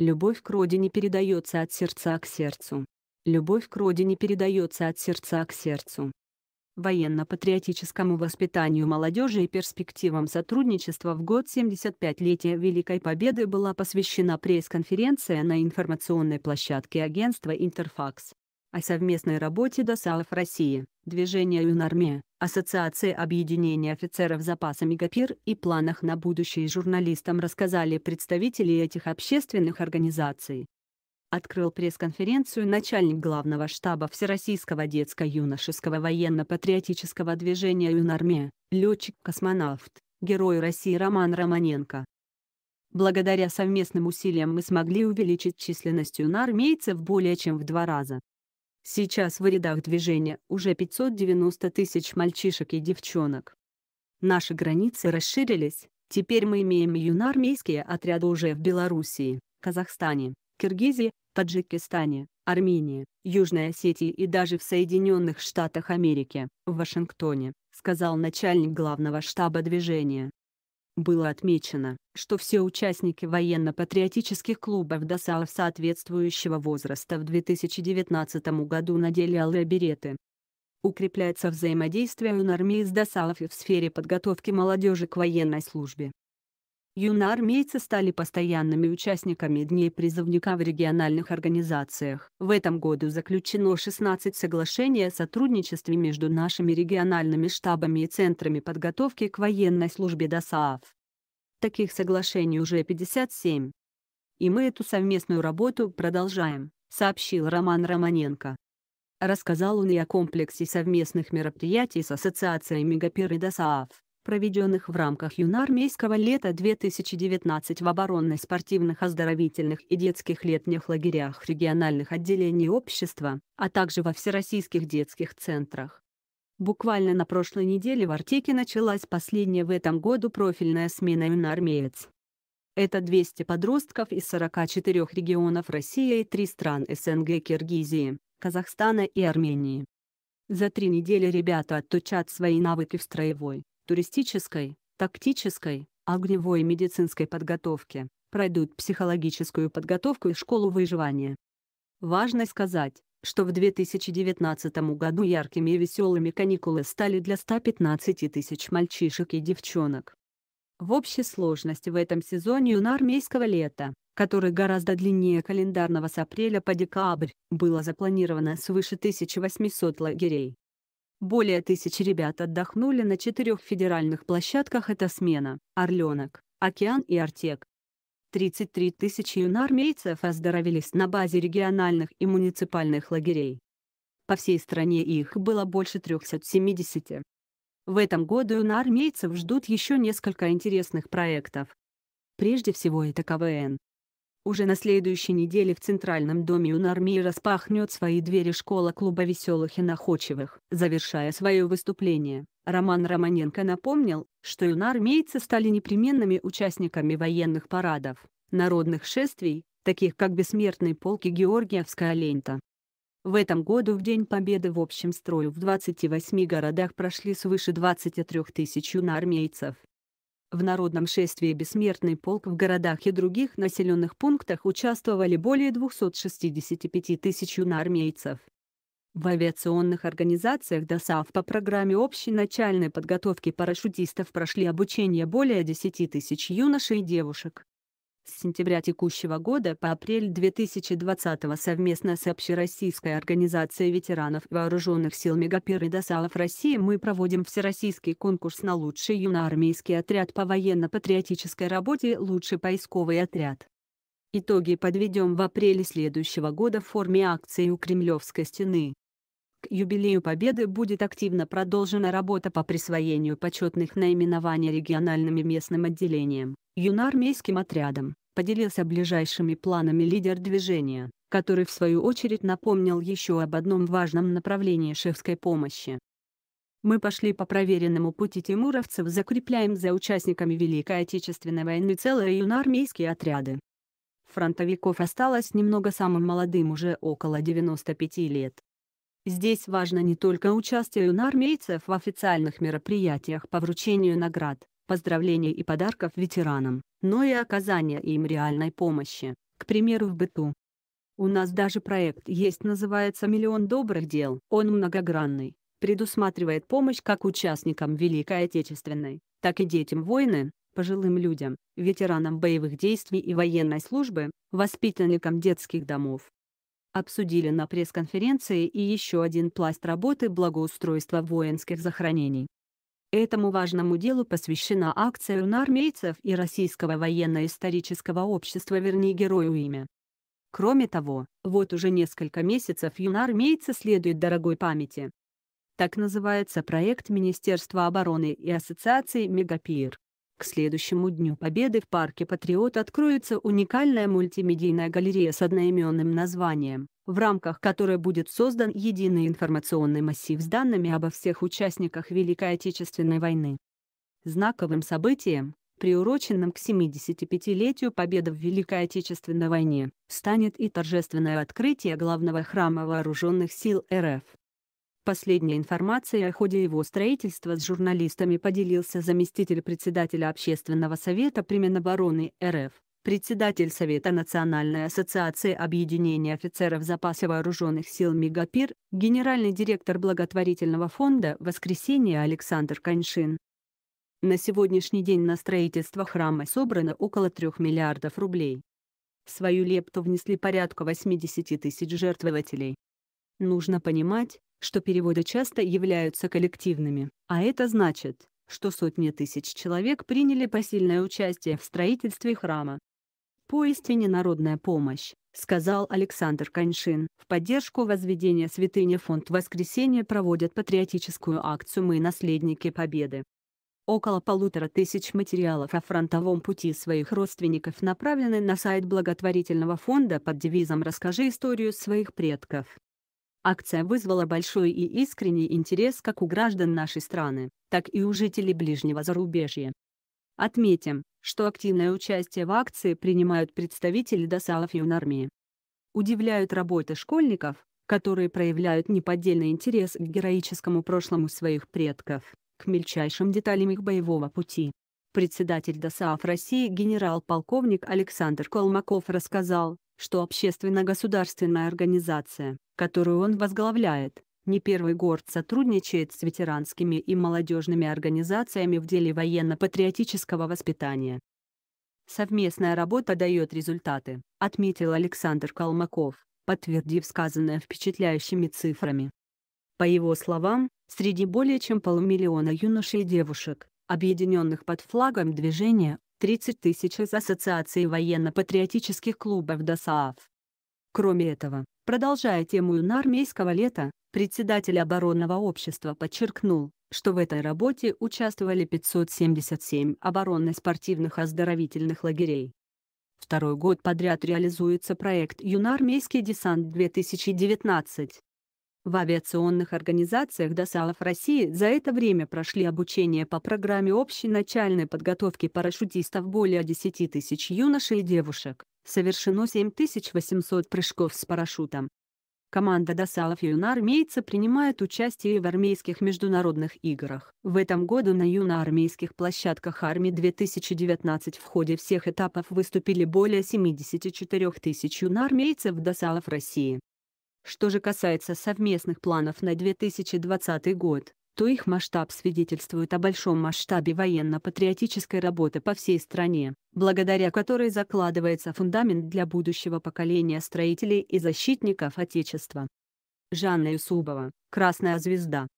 Любовь к родине передается от сердца к сердцу. Любовь к родине передается от сердца к сердцу. Военно-патриотическому воспитанию молодежи и перспективам сотрудничества в год 75-летия Великой Победы была посвящена пресс-конференция на информационной площадке агентства «Интерфакс» о совместной работе ДОСААФ России, Движения ЮНАРМИЯ, Ассоциации объединения офицеров запаса МЕГАПИР и планах на будущее журналистам рассказали представители этих общественных организаций. Открыл пресс-конференцию начальник главного штаба Всероссийского детско-юношеского военно-патриотического движения ЮНАРМИЯ, летчик-космонавт, герой России Роман Романенко. Благодаря совместным усилиям мы смогли увеличить численность юнармейцев более чем в два раза. Сейчас в рядах движения уже 590 тысяч мальчишек и девчонок. Наши границы расширились, теперь мы имеем юноармейские отряды уже в Белоруссии, Казахстане, Киргизии, Таджикистане, Армении, Южной Осетии и даже в Соединенных Штатах Америки, в Вашингтоне, сказал начальник главного штаба движения. Было отмечено, что все участники военно-патриотических клубов ДОСАЛов соответствующего возраста в 2019 году надели алые береты. Укрепляется взаимодействие УНАРМИ с ДОСАЛов и в сфере подготовки молодежи к военной службе. Юноармейцы стали постоянными участниками Дней призывника в региональных организациях. В этом году заключено 16 соглашений о сотрудничестве между нашими региональными штабами и центрами подготовки к военной службе ДОСААФ. Таких соглашений уже 57. И мы эту совместную работу продолжаем, сообщил Роман Романенко. Рассказал он и о комплексе совместных мероприятий с ассоциацией Мегаперы ДОСААФ проведенных в рамках юноармейского лета 2019 в оборонно-спортивных оздоровительных и детских летних лагерях региональных отделений общества, а также во всероссийских детских центрах. Буквально на прошлой неделе в Артеке началась последняя в этом году профильная смена юноармеец. Это 200 подростков из 44 регионов России и 3 стран СНГ Киргизии, Казахстана и Армении. За три недели ребята отточат свои навыки в строевой, туристической, тактической, огневой и медицинской подготовки, пройдут психологическую подготовку и школу выживания. Важно сказать, что в 2019 году яркими и веселыми каникулы стали для 115 тысяч мальчишек и девчонок. В общей сложности в этом сезоне юноармейского лета, который гораздо длиннее календарного с апреля по декабрь, было запланировано свыше 1800 лагерей. Более тысячи ребят отдохнули на четырех федеральных площадках это смена, Орленок, Океан и Артек. 33 тысячи юнармейцев оздоровились на базе региональных и муниципальных лагерей. По всей стране их было больше 370. В этом году юнармейцев ждут еще несколько интересных проектов. Прежде всего это КВН, уже на следующей неделе в Центральном доме Юнармии распахнет свои двери школа-клуба веселых и находчивых. Завершая свое выступление, Роман Романенко напомнил, что юнармейцы стали непременными участниками военных парадов, народных шествий, таких как бессмертные полки Георгиевская лента. В этом году в День Победы в общем строю в 28 городах прошли свыше 23 тысяч юнармейцев. В народном шествии «Бессмертный полк» в городах и других населенных пунктах участвовали более 265 тысяч юноармейцев. В авиационных организациях ДОСАВ по программе общей начальной подготовки парашютистов прошли обучение более 10 тысяч юношей и девушек с сентября текущего года по апрель 2020 совместно с Общероссийской организацией ветеранов вооруженных сил Мегапир и Досалов России мы проводим всероссийский конкурс на лучший юноармейский отряд по военно-патриотической работе лучший поисковый отряд. Итоги подведем в апреле следующего года в форме акции у Кремлевской стены. К юбилею Победы будет активно продолжена работа по присвоению почетных наименований региональным и местным отделениям, юноармейским отрядам, поделился ближайшими планами лидер движения, который в свою очередь напомнил еще об одном важном направлении шефской помощи. Мы пошли по проверенному пути тимуровцев, закрепляем за участниками Великой Отечественной войны целые юноармейские отряды. Фронтовиков осталось немного самым молодым уже около 95 лет. Здесь важно не только участие юноармейцев в официальных мероприятиях по вручению наград, поздравления и подарков ветеранам, но и оказания им реальной помощи, к примеру в быту. У нас даже проект есть называется «Миллион добрых дел». Он многогранный, предусматривает помощь как участникам Великой Отечественной, так и детям войны, пожилым людям, ветеранам боевых действий и военной службы, воспитанникам детских домов. Обсудили на пресс-конференции и еще один пласт работы благоустройства воинских захоронений. Этому важному делу посвящена акция юнармейцев и Российского военно-исторического общества «Верни герою имя». Кроме того, вот уже несколько месяцев юноармейцы следует дорогой памяти. Так называется проект Министерства обороны и Ассоциации «Мегапир». К следующему Дню Победы в парке «Патриот» откроется уникальная мультимедийная галерея с одноименным названием, в рамках которой будет создан единый информационный массив с данными обо всех участниках Великой Отечественной войны. Знаковым событием, приуроченным к 75-летию победы в Великой Отечественной войне, станет и торжественное открытие главного храма Вооруженных сил РФ. Последней информацией о ходе его строительства с журналистами поделился заместитель председателя Общественного совета при Минобороны РФ, председатель Совета Национальной ассоциации объединения офицеров запаса вооруженных сил «Мегапир», генеральный директор благотворительного фонда «Воскресенье» Александр Коньшин. На сегодняшний день на строительство храма собрано около 3 миллиардов рублей. Свою лепту внесли порядка 80 тысяч жертвователей. Нужно понимать, что переводы часто являются коллективными, а это значит, что сотни тысяч человек приняли посильное участие в строительстве храма. «Поистине народная помощь», — сказал Александр Коньшин. В поддержку возведения святыни Фонд Воскресения проводят патриотическую акцию «Мы наследники Победы». Около полутора тысяч материалов о фронтовом пути своих родственников направлены на сайт благотворительного фонда под девизом «Расскажи историю своих предков». Акция вызвала большой и искренний интерес как у граждан нашей страны, так и у жителей ближнего зарубежья. Отметим, что активное участие в акции принимают представители ДОСААФ и УНАРМИ. Удивляют работы школьников, которые проявляют неподдельный интерес к героическому прошлому своих предков, к мельчайшим деталям их боевого пути. Председатель ДОСААФ России генерал-полковник Александр Колмаков рассказал, что общественно-государственная организация, которую он возглавляет, не первый год сотрудничает с ветеранскими и молодежными организациями в деле военно-патриотического воспитания. «Совместная работа дает результаты», — отметил Александр Калмаков, подтвердив сказанное впечатляющими цифрами. По его словам, среди более чем полумиллиона юношей и девушек, объединенных под флагом движения, 30 тысяч из Ассоциации военно-патриотических клубов ДОСААФ. Кроме этого, продолжая тему юноармейского лета, председатель оборонного общества подчеркнул, что в этой работе участвовали 577 оборонно-спортивных оздоровительных лагерей. Второй год подряд реализуется проект «Юноармейский десант-2019», в авиационных организациях ДОСАЛов России за это время прошли обучение по программе общей начальной подготовки парашютистов более 10 тысяч юношей и девушек, совершено 7800 прыжков с парашютом. Команда Досалов юноармейца принимает участие в армейских международных играх. В этом году на юноармейских площадках армии 2019 в ходе всех этапов выступили более 74 тысяч юноармейцев Досалов России. Что же касается совместных планов на 2020 год, то их масштаб свидетельствует о большом масштабе военно-патриотической работы по всей стране, благодаря которой закладывается фундамент для будущего поколения строителей и защитников Отечества. Жанна Юсубова, «Красная звезда».